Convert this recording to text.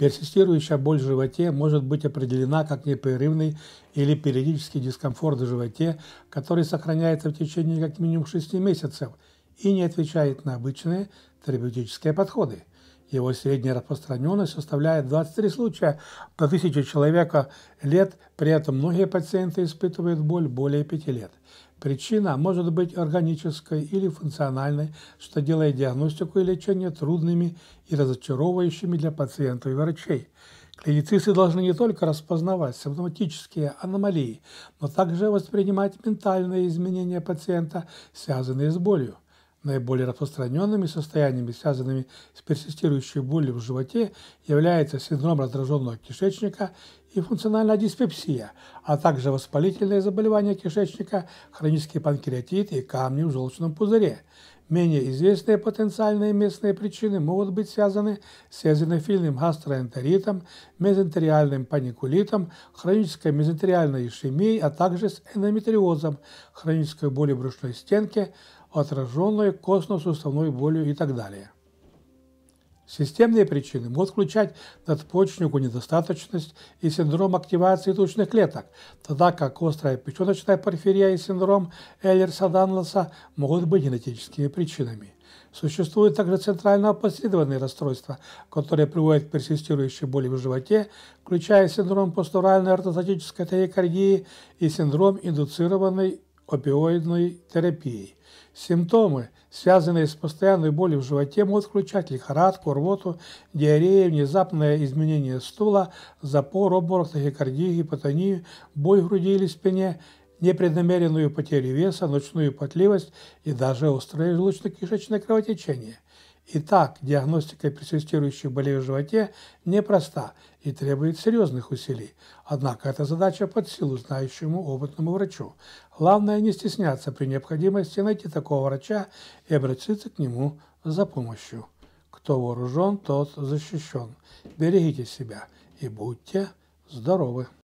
Персистирующая боль в животе может быть определена как непрерывный или периодический дискомфорт в животе, который сохраняется в течение как минимум 6 месяцев – и не отвечает на обычные терапевтические подходы. Его средняя распространенность составляет 23 случая на тысячу человека лет, при этом многие пациенты испытывают боль более 5 лет. Причина может быть органической или функциональной, что делает диагностику и лечение трудными и разочаровывающими для пациентов и врачей. Клиницисты должны не только распознавать симптоматические аномалии, но также воспринимать ментальные изменения пациента, связанные с болью. Наиболее распространенными состояниями, связанными с персистирующей болью в животе, является синдром раздраженного кишечника и функциональная диспепсия, а также воспалительные заболевания кишечника, хронический панкреатит и камни в желчном пузыре. Менее известные потенциальные местные причины могут быть связаны с эзинофильным гастроэнтеритом, мезентериальным паникулитом, хронической мезентериальной ишемией, а также с эндометриозом, хронической боли брюшной стенки, отраженной костно-суставной болью и так далее. Системные причины могут включать надпочечнику недостаточность и синдром активации тучных клеток, тогда как острая печеночная порфирия и синдром Эллерса-Данлоса могут быть генетическими причинами. Существуют также центрально опосредованные расстройства, которые приводят к персистирующей боли в животе, включая синдром постуральной ортостатической тахикардии и синдром индуцированной опиоидной терапией. Симптомы, связанные с постоянной болью в животе, могут включать лихорадку, рвоту, диарею, внезапное изменение стула, запор, обморок, тахикардию, гипотонию, боль в груди или спине, непреднамеренную потерю веса, ночную потливость и даже острое желудочно-кишечное кровотечение – Итак, диагностика персистирующих болей в животе непроста и требует серьезных усилий, однако эта задача под силу знающему опытному врачу. Главное не стесняться при необходимости найти такого врача и обратиться к нему за помощью. Кто вооружен, тот защищен. Берегите себя и будьте здоровы!